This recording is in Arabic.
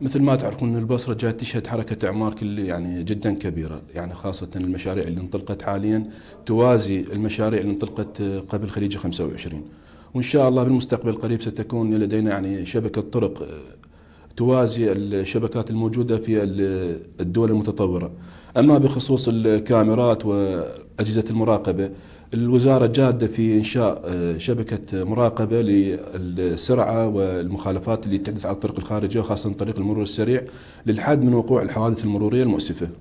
مثل ما تعرفون ان البصرة جاءت تشهد حركة أعمار كل يعني جدا كبيرة يعني خاصة المشاريع اللي انطلقت حاليا توازي المشاريع اللي انطلقت قبل خليج 25 وإن شاء الله بالمستقبل القريب ستكون لدينا يعني شبكة طرق توازي الشبكات الموجودة في الدول المتطورة أما بخصوص الكاميرات وأجهزة المراقبة الوزارة جادة في إنشاء آه، شبكة مراقبة للسرعة والمخالفات اللي تحدث على الطرق الخارجية وخاصة طريق المرور السريع للحد من وقوع الحوادث المرورية المؤسفة